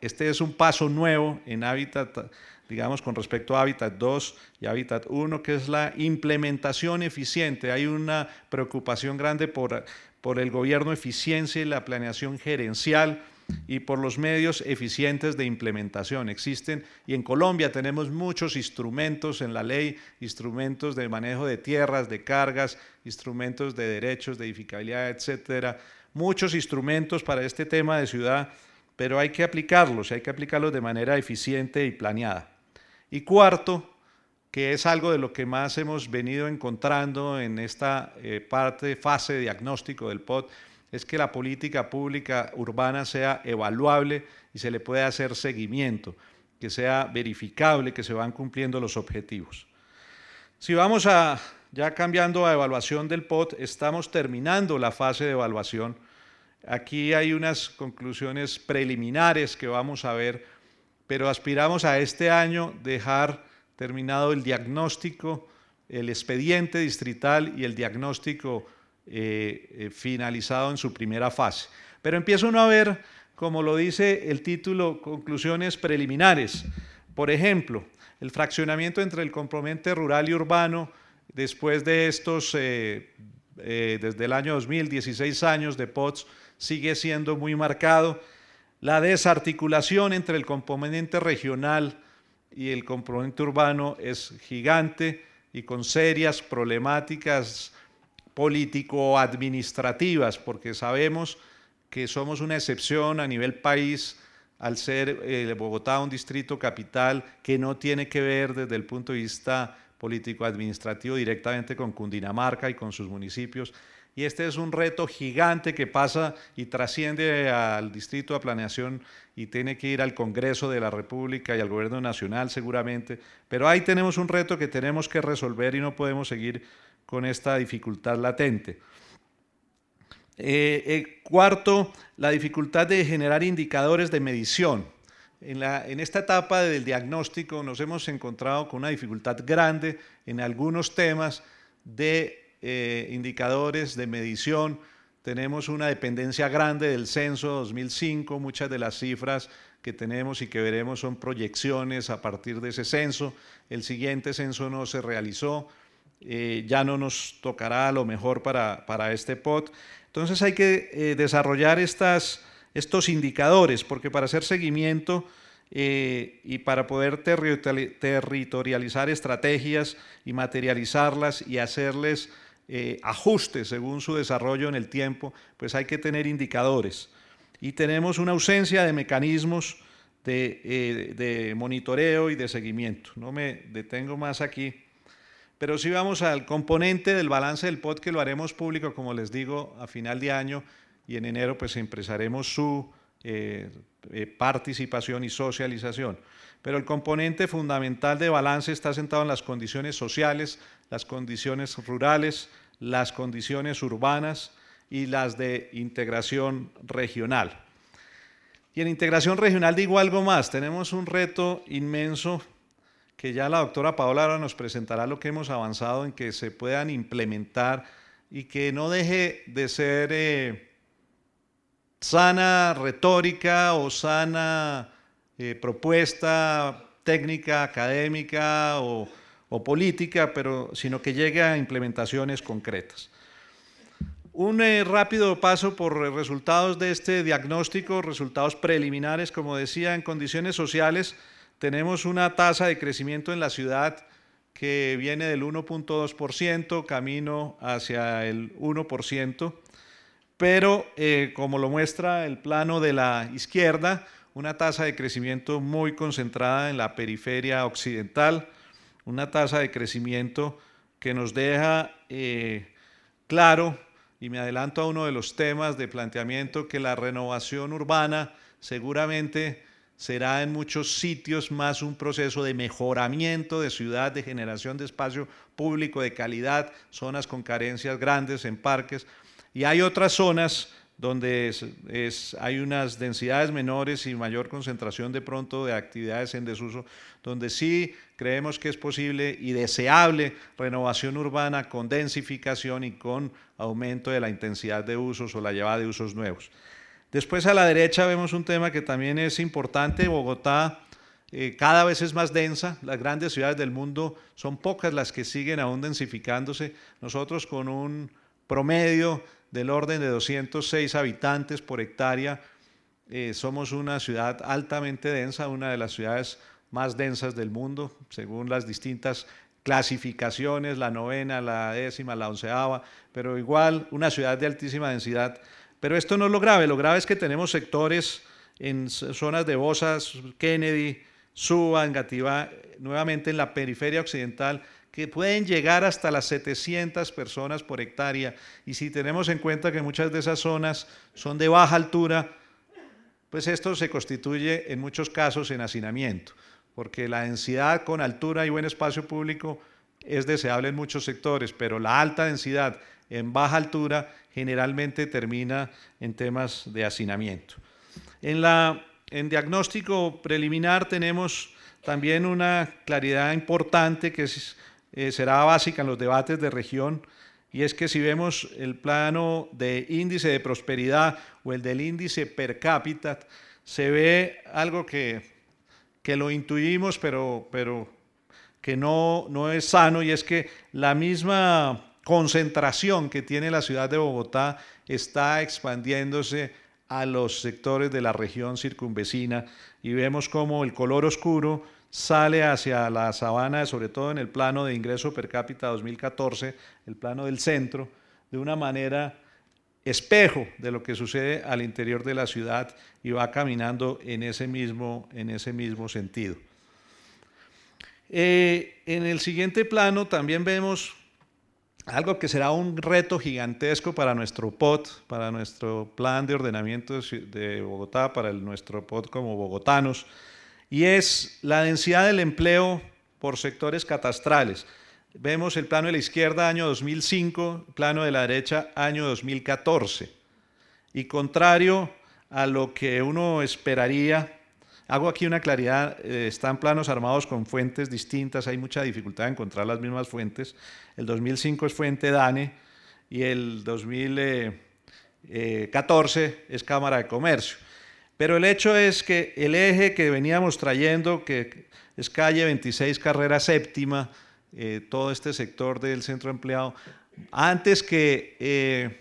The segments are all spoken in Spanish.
Este es un paso nuevo en Hábitat, digamos, con respecto a Hábitat 2 y Hábitat 1, que es la implementación eficiente. Hay una preocupación grande por, por el gobierno eficiencia y la planeación gerencial y por los medios eficientes de implementación. Existen, y en Colombia tenemos muchos instrumentos en la ley, instrumentos de manejo de tierras, de cargas, instrumentos de derechos, de edificabilidad, etcétera. Muchos instrumentos para este tema de ciudad, pero hay que aplicarlos, hay que aplicarlos de manera eficiente y planeada. Y cuarto, que es algo de lo que más hemos venido encontrando en esta eh, parte, fase diagnóstico del POT, es que la política pública urbana sea evaluable y se le pueda hacer seguimiento, que sea verificable, que se van cumpliendo los objetivos. Si vamos a, ya cambiando a evaluación del POT, estamos terminando la fase de evaluación. Aquí hay unas conclusiones preliminares que vamos a ver, pero aspiramos a este año dejar terminado el diagnóstico, el expediente distrital y el diagnóstico eh, eh, finalizado en su primera fase. Pero empieza uno a ver, como lo dice el título, conclusiones preliminares. Por ejemplo, el fraccionamiento entre el componente rural y urbano después de estos, eh, desde el año 2016 años de POTS, sigue siendo muy marcado. La desarticulación entre el componente regional y el componente urbano es gigante y con serias problemáticas político-administrativas, porque sabemos que somos una excepción a nivel país al ser eh, Bogotá un distrito capital que no tiene que ver desde el punto de vista político-administrativo directamente con Cundinamarca y con sus municipios. Y este es un reto gigante que pasa y trasciende al Distrito de Planeación y tiene que ir al Congreso de la República y al Gobierno Nacional seguramente. Pero ahí tenemos un reto que tenemos que resolver y no podemos seguir con esta dificultad latente. Eh, eh, cuarto, la dificultad de generar indicadores de medición. En, esta etapa del diagnóstico nos hemos encontrado con una dificultad grande en algunos temas de eh, indicadores de medición. Tenemos una dependencia grande del censo 2005, muchas de las cifras que tenemos y que veremos son proyecciones a partir de ese censo. El siguiente censo no se realizó, eh, ya no nos tocará lo mejor para, este POT. Entonces hay que eh, desarrollar estos indicadores, porque para hacer seguimiento eh, y para poder territorializar estrategias y materializarlas y hacerles ajustes según su desarrollo en el tiempo, pues hay que tener indicadores. Y tenemos una ausencia de mecanismos de monitoreo y de seguimiento. No me detengo más aquí pero si vamos al componente del balance del POT que lo haremos público, como les digo, a final de año y en enero pues empezaremos su eh, eh, participación y socialización. Pero el componente fundamental de balance está sentado en las condiciones sociales, las condiciones rurales, las condiciones urbanas y las de integración regional. Y en integración regional digo algo más, tenemos un reto inmenso que ya la doctora Paola ahora nos presentará lo que hemos avanzado en que se puedan implementar y que no deje de ser eh, sana retórica o sana eh, propuesta técnica, académica o, política, pero, sino que llegue a implementaciones concretas. Un eh, rápido paso por resultados de este diagnóstico, resultados preliminares, como decía, en condiciones sociales tenemos una tasa de crecimiento en la ciudad que viene del 1.2%, camino hacia el 1%, pero eh, como lo muestra el plano de la izquierda, una tasa de crecimiento muy concentrada en la periferia occidental, una tasa de crecimiento que nos deja eh, claro, y me adelanto a uno de los temas de planteamiento, que la renovación urbana seguramente será en muchos sitios más un proceso de mejoramiento de ciudad, de generación de espacio público de calidad, zonas con carencias grandes en parques. Y hay otras zonas donde hay unas densidades menores y mayor concentración de pronto de actividades en desuso, donde sí creemos que es posible y deseable renovación urbana con densificación y con aumento de la intensidad de usos o la llevada de usos nuevos. Después a la derecha vemos un tema que también es importante, Bogotá eh, cada vez es más densa, las grandes ciudades del mundo son pocas las que siguen aún densificándose, nosotros con un promedio del orden de 206 habitantes por hectárea, eh, somos una ciudad altamente densa, una de las ciudades más densas del mundo, según las distintas clasificaciones, la novena, la décima, la onceava, pero igual una ciudad de altísima densidad pero esto no es lo grave, lo grave es que tenemos sectores en zonas de Bosas, Kennedy, Suba, Engativá, nuevamente en la periferia occidental, que pueden llegar hasta las 700 personas por hectárea. Y si tenemos en cuenta que muchas de esas zonas son de baja altura, pues esto se constituye en muchos casos en hacinamiento, porque la densidad con altura y buen espacio público es deseable en muchos sectores, pero la alta densidad en baja altura generalmente termina en temas de hacinamiento. En, la, en diagnóstico preliminar tenemos también una claridad importante que eh, será básica en los debates de región, y es que si vemos el plano de índice de prosperidad o el del índice per cápita, se ve algo que, que lo intuimos, pero, pero que no, no es sano, y es que la misma concentración que tiene la ciudad de Bogotá está expandiéndose a los sectores de la región circunvecina y vemos cómo el color oscuro sale hacia la sabana, sobre todo en el plano de ingreso per cápita 2014, el plano del centro, de una manera espejo de lo que sucede al interior de la ciudad y va caminando en ese mismo, en ese mismo sentido. Eh, en el siguiente plano también vemos algo que será un reto gigantesco para nuestro POT, para nuestro plan de ordenamiento de Bogotá, para nuestro POT como bogotanos, y es la densidad del empleo por sectores catastrales. Vemos el plano de la izquierda año 2005, plano de la derecha año 2014. Y contrario a lo que uno esperaría, Hago aquí una claridad, eh, están planos armados con fuentes distintas, hay mucha dificultad de encontrar las mismas fuentes. El 2005 es fuente DANE y el 2014 eh, eh, es Cámara de Comercio. Pero el hecho es que el eje que veníamos trayendo, que es calle 26, carrera séptima, todo este sector del centro empleado, antes que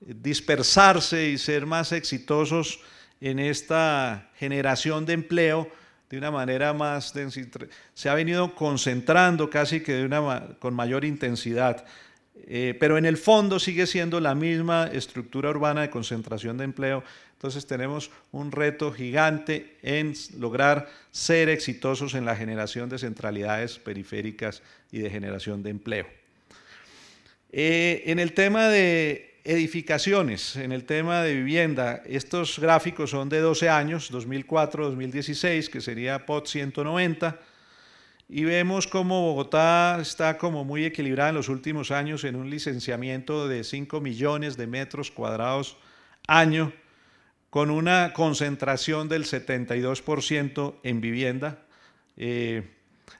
dispersarse y ser más exitosos, en esta generación de empleo de una manera más, se ha venido concentrando casi que con mayor intensidad. Eh, pero en el fondo sigue siendo la misma estructura urbana de concentración de empleo. Entonces tenemos un reto gigante en lograr ser exitosos en la generación de centralidades periféricas y de generación de empleo. Eh, en el tema de Edificaciones en el tema de vivienda. Estos gráficos son de 12 años, 2004-2016, que sería POT 190. Y vemos cómo Bogotá está como muy equilibrada en los últimos años en un licenciamiento de 5 millones de metros cuadrados año, con una concentración del 72% en vivienda eh,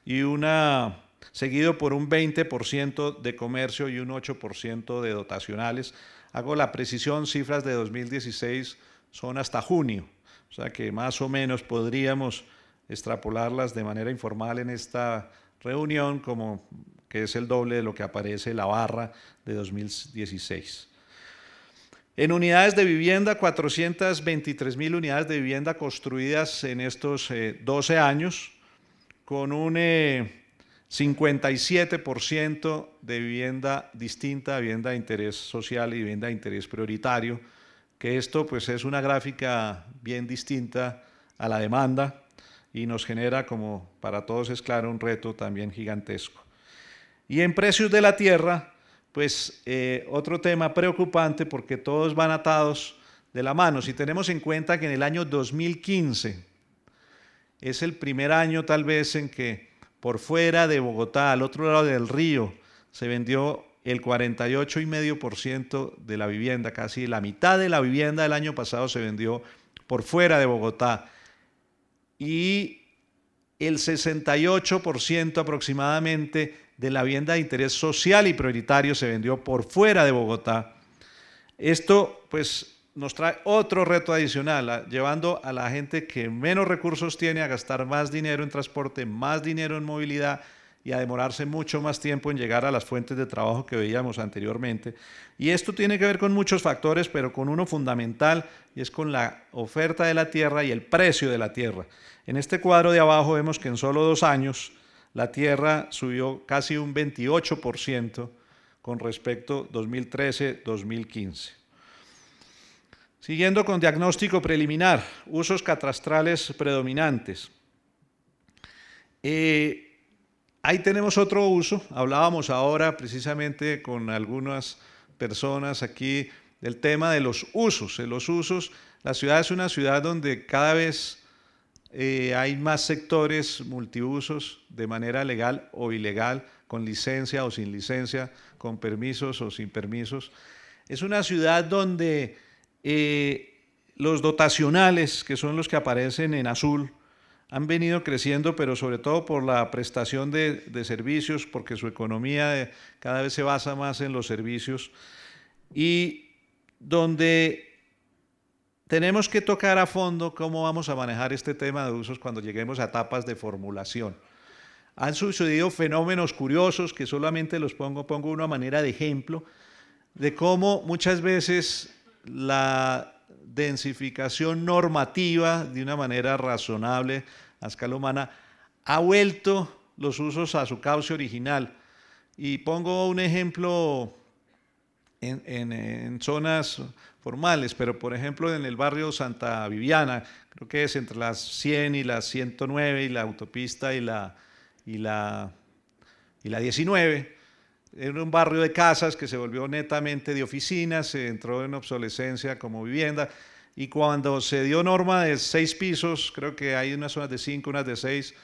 y una seguido por un 20% de comercio y un 8% de dotacionales hago la precisión, cifras de 2016 son hasta junio, o sea que más o menos podríamos extrapolarlas de manera informal en esta reunión, como que es el doble de lo que aparece la barra de 2016. En unidades de vivienda, 423 mil unidades de vivienda construidas en estos 12 eh, años, con un eh, 57% de vivienda distinta, vivienda de interés social y vivienda de interés prioritario, que esto pues es una gráfica bien distinta a la demanda y nos genera, como para todos es claro, un reto también gigantesco. Y en precios de la tierra, pues eh, otro tema preocupante porque todos van atados de la mano. Si tenemos en cuenta que en el año 2015 es el primer año tal vez en que por fuera de Bogotá, al otro lado del río, se vendió el 48,5% de la vivienda, casi la mitad de la vivienda del año pasado se vendió por fuera de Bogotá. Y el 68% aproximadamente de la vivienda de interés social y prioritario se vendió por fuera de Bogotá. Esto, pues, nos trae otro reto adicional, llevando a la gente que menos recursos tiene a gastar más dinero en transporte, más dinero en movilidad y a demorarse mucho más tiempo en llegar a las fuentes de trabajo que veíamos anteriormente. Y esto tiene que ver con muchos factores, pero con uno fundamental, y es con la oferta de la tierra y el precio de la tierra. En este cuadro de abajo vemos que en solo dos años la tierra subió casi un 28% con respecto 2013-2015. Siguiendo con diagnóstico preliminar, usos catastrales predominantes. Eh, ahí tenemos otro uso, hablábamos ahora precisamente con algunas personas aquí del tema de los usos. De los usos, la ciudad es una ciudad donde cada vez eh, hay más sectores multiusos de manera legal o ilegal, con licencia o sin licencia, con permisos o sin permisos. Es una ciudad donde eh, los dotacionales, que son los que aparecen en azul, han venido creciendo, pero sobre todo por la prestación de, servicios, porque su economía eh, cada vez se basa más en los servicios, y donde tenemos que tocar a fondo cómo vamos a manejar este tema de usos cuando lleguemos a etapas de formulación. Han sucedido fenómenos curiosos que solamente los pongo, pongo una manera de ejemplo, de cómo muchas veces la densificación normativa de una manera razonable a escala humana ha vuelto los usos a su cauce original. Y pongo un ejemplo en, zonas formales, pero por ejemplo en el barrio Santa Viviana, creo que es entre las 100 y las 109 y la autopista y la, y la 19, era un barrio de casas que se volvió netamente de oficinas, se entró en obsolescencia como vivienda. Y cuando se dio norma de seis pisos, creo que hay unas zonas de cinco, unas de seis,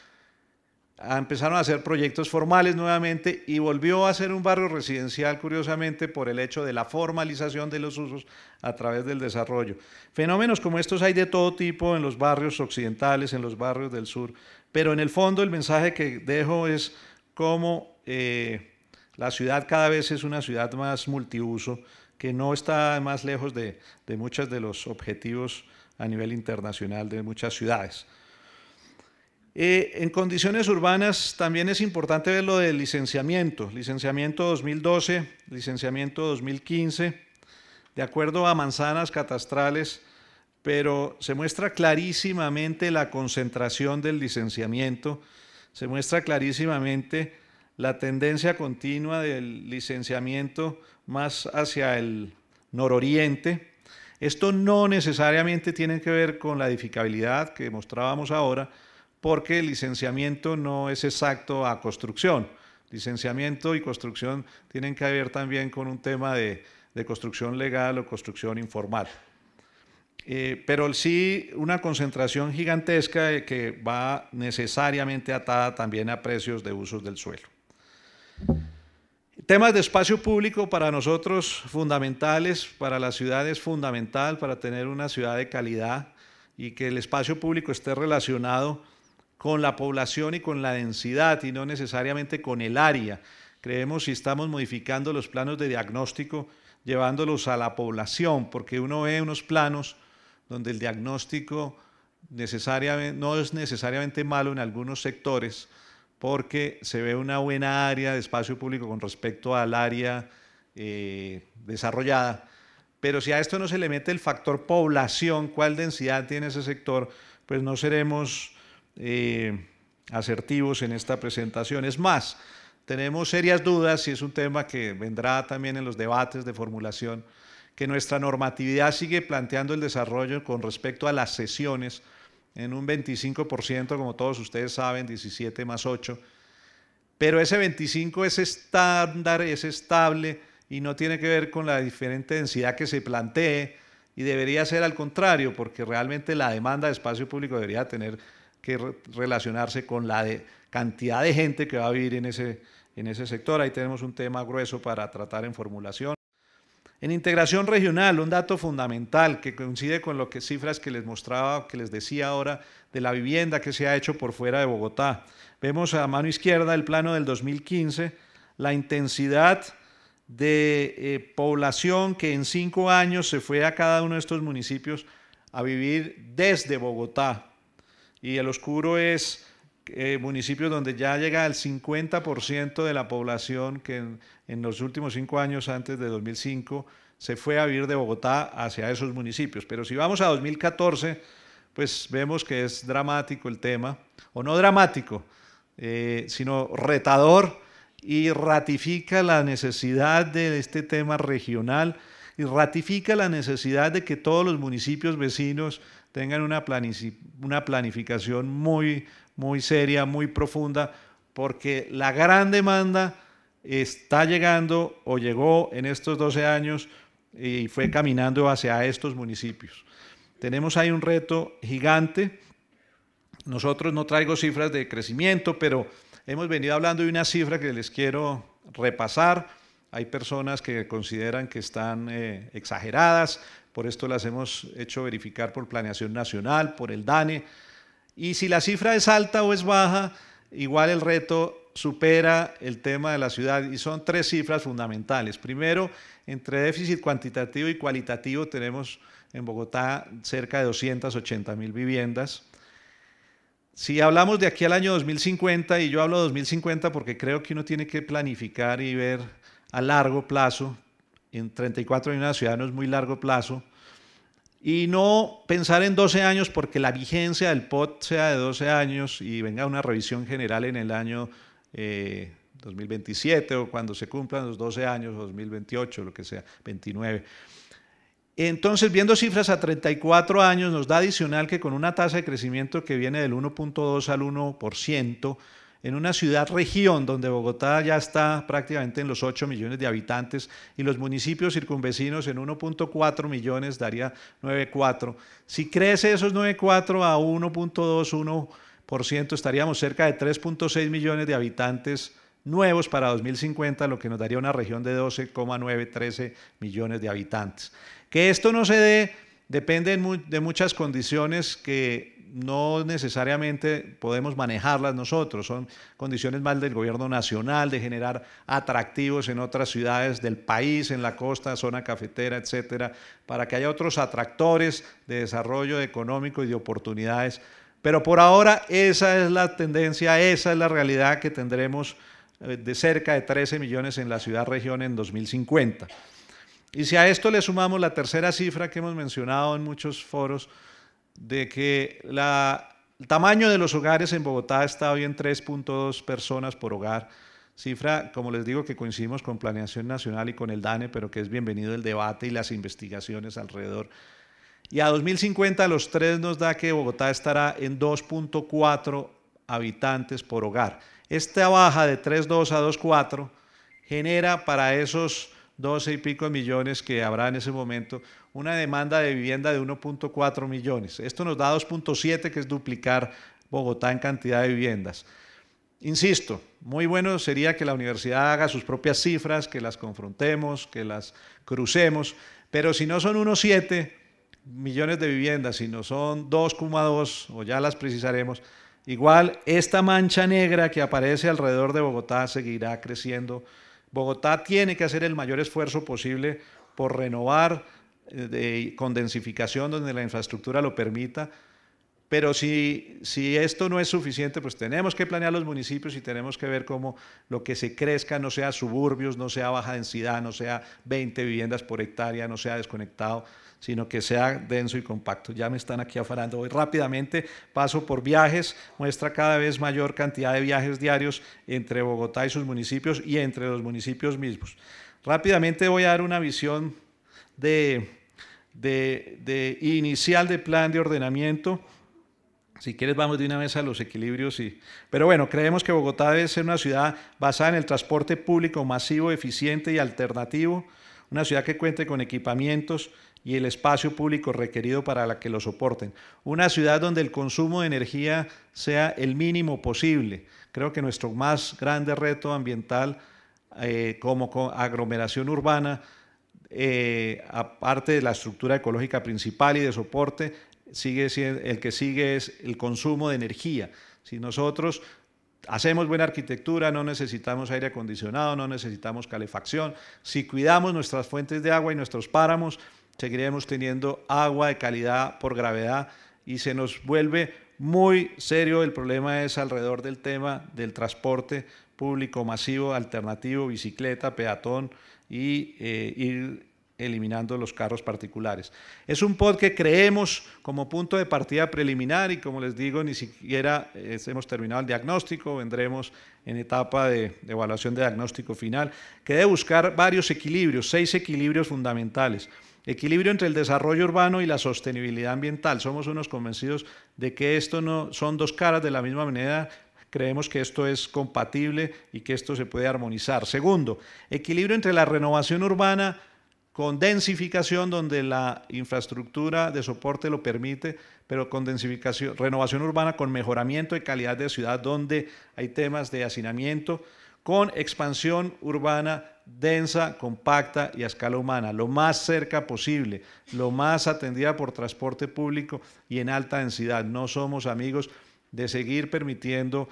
ah, empezaron a hacer proyectos formales nuevamente y volvió a ser un barrio residencial, curiosamente, por el hecho de la formalización de los usos a través del desarrollo. Fenómenos como estos hay de todo tipo en los barrios occidentales, en los barrios del sur, pero en el fondo el mensaje que dejo es cómo... Eh, la ciudad cada vez es una ciudad más multiuso, que no está más lejos de, muchos de los objetivos a nivel internacional de muchas ciudades. Eh, en condiciones urbanas también es importante ver lo del licenciamiento, licenciamiento 2012, licenciamiento 2015, de acuerdo a manzanas catastrales, pero se muestra clarísimamente la concentración del licenciamiento, se muestra clarísimamente la tendencia continua del licenciamiento más hacia el nororiente. Esto no necesariamente tiene que ver con la edificabilidad que mostrábamos ahora, porque el licenciamiento no es exacto a construcción. Licenciamiento y construcción tienen que ver también con un tema de, construcción legal o construcción informal. Eh, pero sí una concentración gigantesca eh, que va necesariamente atada también a precios de usos del suelo. Temas de espacio público para nosotros fundamentales, para la ciudad es fundamental, para tener una ciudad de calidad y que el espacio público esté relacionado con la población y con la densidad y no necesariamente con el área. Creemos si estamos modificando los planos de diagnóstico, llevándolos a la población, porque uno ve unos planos donde el diagnóstico no es necesariamente malo en algunos sectores, porque se ve una buena área de espacio público con respecto al área eh, desarrollada. Pero si a esto no se le mete el factor población, cuál densidad tiene ese sector, pues no seremos eh, asertivos en esta presentación. Es más, tenemos serias dudas, y es un tema que vendrá también en los debates de formulación, que nuestra normatividad sigue planteando el desarrollo con respecto a las sesiones en un 25%, como todos ustedes saben, 17 más 8. Pero ese 25 es estándar, es estable y no tiene que ver con la diferente densidad que se plantee y debería ser al contrario, porque realmente la demanda de espacio público debería tener que relacionarse con la cantidad de gente que va a vivir en ese, en ese sector. Ahí tenemos un tema grueso para tratar en formulación. En integración regional, un dato fundamental que coincide con lo que, cifras que les mostraba, que les decía ahora, de la vivienda que se ha hecho por fuera de Bogotá. Vemos a mano izquierda el plano del 2015, la intensidad de eh, población que en cinco años se fue a cada uno de estos municipios a vivir desde Bogotá. Y el oscuro es eh, municipios donde ya llega al 50% de la población que en, los últimos cinco años, antes de 2005, se fue a vivir de Bogotá hacia esos municipios. Pero si vamos a 2014, pues vemos que es dramático el tema, o no dramático, eh, sino retador y ratifica la necesidad de este tema regional y ratifica la necesidad de que todos los municipios vecinos tengan una, planificación muy muy seria, muy profunda, porque la gran demanda está llegando o llegó en estos 12 años y fue caminando hacia estos municipios. Tenemos ahí un reto gigante. Nosotros no traigo cifras de crecimiento, pero hemos venido hablando de una cifra que les quiero repasar. Hay personas que consideran que están eh, exageradas, por esto las hemos hecho verificar por Planeación Nacional, por el DANE. Y si la cifra es alta o es baja, igual el reto supera el tema de la ciudad y son tres cifras fundamentales. Primero, entre déficit cuantitativo y cualitativo tenemos en Bogotá cerca de 280 mil viviendas. Si hablamos de aquí al año 2050, y yo hablo de 2050 porque creo que uno tiene que planificar y ver a largo plazo, en 34 años una ciudad no es muy largo plazo, y no pensar en 12 años porque la vigencia del POT sea de 12 años y venga una revisión general en el año 2027 eh, o cuando se cumplan los 12 años, 2028, lo que sea, 29. Entonces, viendo cifras a 34 años, nos da adicional que con una tasa de crecimiento que viene del 1.2 al 1%, en una ciudad región donde Bogotá ya está prácticamente en los 8 millones de habitantes y los municipios circunvecinos en 1.4 millones daría 9.4. Si crece esos 9.4 a 1.21%, estaríamos cerca de 3.6 millones de habitantes nuevos para 2050, lo que nos daría una región de 12,913 millones de habitantes. Que esto no se dé depende de muchas condiciones que no necesariamente podemos manejarlas nosotros, son condiciones más del gobierno nacional, de generar atractivos en otras ciudades del país, en la costa, zona cafetera, etcétera, para que haya otros atractores de desarrollo económico y de oportunidades. Pero por ahora esa es la tendencia, esa es la realidad que tendremos eh, de cerca de 13 millones en la ciudad-región en 2050. Y si a esto le sumamos la tercera cifra que hemos mencionado en muchos foros, de que la, el tamaño de los hogares en Bogotá está hoy en 3.2 personas por hogar. Cifra, como les digo, que coincidimos con Planeación Nacional y con el DANE, pero que es bienvenido el debate y las investigaciones alrededor. Y a 2050 los tres nos da que Bogotá estará en 2.4 habitantes por hogar. Esta baja de 3.2 a 2.4 genera para esos 12 y pico millones que habrá en ese momento, una demanda de vivienda de 1.4 millones. Esto nos da 2.7, que es duplicar Bogotá en cantidad de viviendas. Insisto, muy bueno sería que la universidad haga sus propias cifras, que las confrontemos, que las crucemos, pero si no son 1.7 millones de viviendas, si no son 2,2 o ya las precisaremos, igual esta mancha negra que aparece alrededor de Bogotá seguirá creciendo Bogotá tiene que hacer el mayor esfuerzo posible por renovar eh, con densificación donde la infraestructura lo permita pero si, si esto no es suficiente, pues tenemos que planear los municipios y tenemos que ver cómo lo que se crezca no sea suburbios, no sea baja densidad, no sea 20 viviendas por hectárea, no sea desconectado, sino que sea denso y compacto. Ya me están aquí afarando. Hoy rápidamente, paso por viajes, muestra cada vez mayor cantidad de viajes diarios entre Bogotá y sus municipios y entre los municipios mismos. Rápidamente voy a dar una visión de, inicial de plan de ordenamiento si quieres, vamos de una vez a los equilibrios. Y... Pero bueno, creemos que Bogotá debe ser una ciudad basada en el transporte público masivo, eficiente y alternativo, una ciudad que cuente con equipamientos y el espacio público requerido para la que lo soporten, una ciudad donde el consumo de energía sea el mínimo posible. Creo que nuestro más grande reto ambiental eh, como aglomeración urbana eh, aparte de la estructura ecológica principal y de soporte, sigue el que sigue es el consumo de energía. Si nosotros hacemos buena arquitectura, no necesitamos aire acondicionado, no necesitamos calefacción, si cuidamos nuestras fuentes de agua y nuestros páramos, seguiremos teniendo agua de calidad por gravedad y se nos vuelve muy serio el problema es alrededor del tema del transporte público masivo, alternativo, bicicleta, peatón y eh, ir eliminando los carros particulares. Es un pod que creemos como punto de partida preliminar y como les digo, ni siquiera eh, hemos terminado el diagnóstico, vendremos en etapa de, evaluación de diagnóstico final, que debe buscar varios equilibrios, seis equilibrios fundamentales. Equilibrio entre el desarrollo urbano y la sostenibilidad ambiental. Somos unos convencidos de que esto no son dos caras de la misma manera. creemos que esto es compatible y que esto se puede armonizar. Segundo, equilibrio entre la renovación urbana con densificación donde la infraestructura de soporte lo permite, pero con densificación, renovación urbana, con mejoramiento de calidad de ciudad donde hay temas de hacinamiento, con expansión urbana densa, compacta y a escala humana, lo más cerca posible, lo más atendida por transporte público y en alta densidad. No somos amigos de seguir permitiendo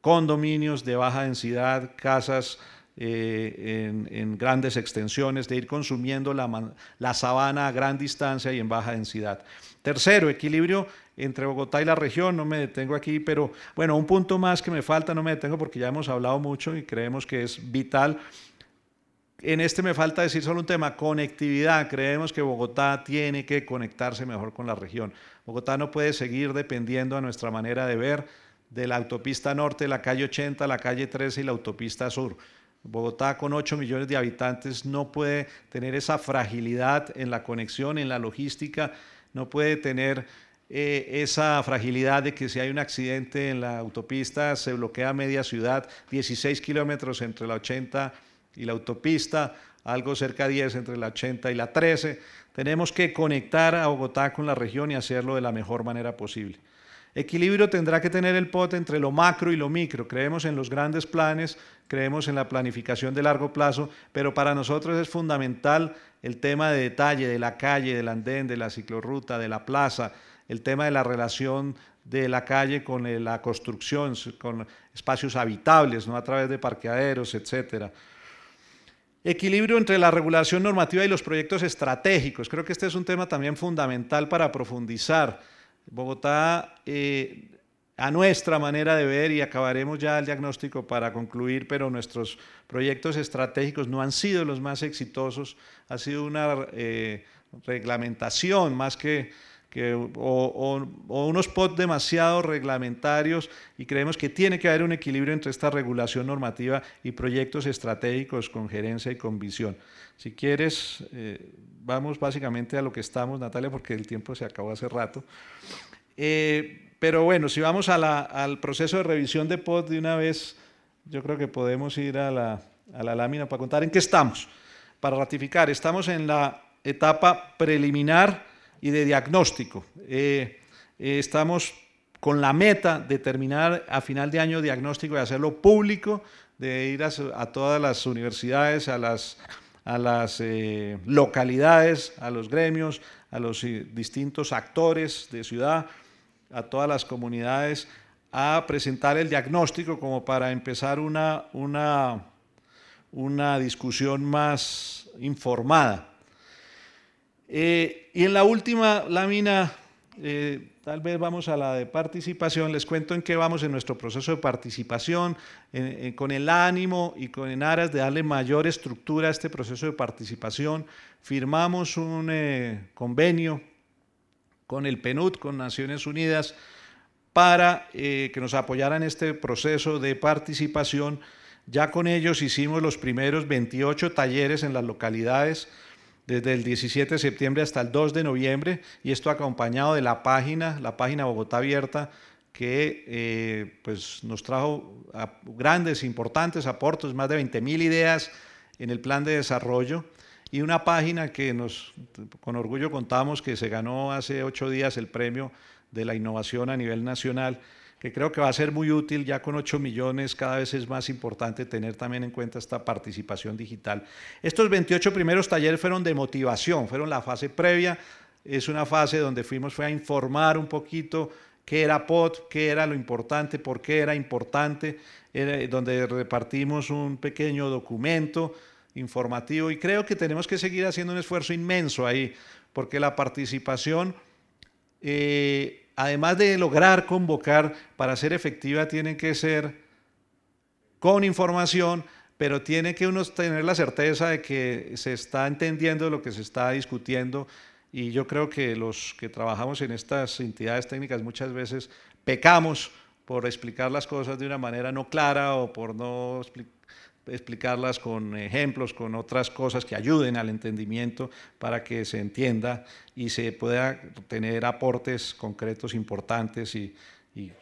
condominios de baja densidad, casas eh, en, grandes extensiones, de ir consumiendo la, la sabana a gran distancia y en baja densidad. Tercero, equilibrio entre Bogotá y la región, no me detengo aquí, pero bueno, un punto más que me falta, no me detengo porque ya hemos hablado mucho y creemos que es vital. En este me falta decir solo un tema, conectividad. Creemos que Bogotá tiene que conectarse mejor con la región. Bogotá no puede seguir dependiendo a nuestra manera de ver de la autopista norte, la calle 80, la calle 13 y la autopista sur. Bogotá con 8 millones de habitantes no puede tener esa fragilidad en la conexión, en la logística, no puede tener eh, esa fragilidad de que si hay un accidente en la autopista se bloquea media ciudad, 16 kilómetros entre la 80 y la autopista, algo cerca de 10 entre la 80 y la 13. Tenemos que conectar a Bogotá con la región y hacerlo de la mejor manera posible. Equilibrio tendrá que tener el POT entre lo macro y lo micro. Creemos en los grandes planes, creemos en la planificación de largo plazo, pero para nosotros es fundamental el tema de detalle de la calle, del andén, de la ciclorruta, de la plaza, el tema de la relación de la calle con eh, la construcción, con espacios habitables, no a través de parqueaderos, etcétera. Equilibrio entre la regulación normativa y los proyectos estratégicos. Creo que este es un tema también fundamental para profundizar. Bogotá, eh, a nuestra manera de ver, y acabaremos ya el diagnóstico para concluir, pero nuestros proyectos estratégicos no han sido los más exitosos, ha sido una eh, reglamentación más que o, unos POT demasiado reglamentarios y creemos que tiene que haber un equilibrio entre esta regulación normativa y proyectos estratégicos con gerencia y con visión. Si quieres, eh, vamos básicamente a lo que estamos, Natalia, porque el tiempo se acabó hace rato. Eh, pero bueno, si vamos al proceso de revisión de POT de una vez, yo creo que podemos ir a la, a la lámina para contar en qué estamos. Para ratificar, estamos en la etapa preliminar y de diagnóstico. Eh, eh, estamos con la meta de terminar a final de año diagnóstico y hacerlo público, de ir a, todas las universidades, a las, a las eh, localidades, a los gremios, a los distintos actores de ciudad, a todas las comunidades, a presentar el diagnóstico como para empezar una, una, una discusión más informada eh, y en la última lámina, eh, tal vez vamos a la de participación, les cuento en qué vamos en nuestro proceso de participación, con el ánimo y con en aras de darle mayor estructura a este proceso de participación. Firmamos un eh, convenio con el PNUD, con Naciones Unidas, para que nos apoyaran en este proceso de participación. Ya con ellos hicimos los primeros 28 talleres en las localidades desde el 17 de septiembre hasta el 2 de noviembre y esto acompañado de la página, la página Bogotá Abierta que eh, pues, nos trajo grandes, importantes aportes, más de 20.000 ideas en el plan de desarrollo y una página que nos, con orgullo contamos que se ganó hace ocho días el premio de la innovación a nivel nacional que creo que va a ser muy útil, ya con 8 millones cada vez es más importante tener también en cuenta esta participación digital. Estos 28 primeros talleres fueron de motivación, fueron la fase previa, es una fase donde fuimos fue a informar un poquito qué era POT, qué era lo importante, por qué era importante, donde repartimos un pequeño documento informativo y creo que tenemos que seguir haciendo un esfuerzo inmenso ahí, porque la participación... Eh, además de lograr convocar, para ser efectiva tienen que ser con información, pero tiene que uno tener la certeza de que se está entendiendo lo que se está discutiendo. Y yo creo que los que trabajamos en estas entidades técnicas muchas veces pecamos por explicar las cosas de una manera no clara o por no explicar explicarlas con ejemplos, con otras cosas que ayuden al entendimiento para que se entienda y se pueda tener aportes concretos importantes y,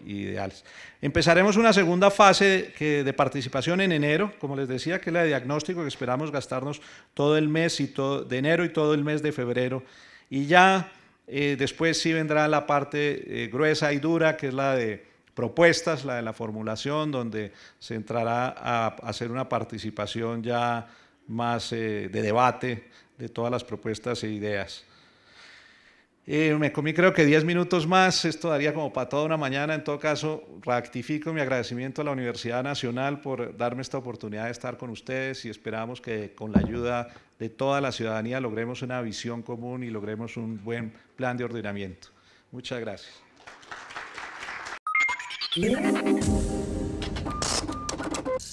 ideales. Empezaremos una segunda fase de participación en enero, como les decía, que es la de diagnóstico, que esperamos gastarnos todo el mes y todo, de enero y todo el mes de febrero. Y ya eh, después sí vendrá la parte eh, gruesa y dura, que es la de propuestas, la de la formulación, donde se entrará a hacer una participación ya más eh, de debate de todas las propuestas e ideas. Eh, me comí creo que 10 minutos más, esto daría como para toda una mañana. En todo caso, rectifico mi agradecimiento a la Universidad Nacional por darme esta oportunidad de estar con ustedes y esperamos que con la ayuda de toda la ciudadanía logremos una visión común y logremos un buen plan de ordenamiento. Muchas gracias. Thank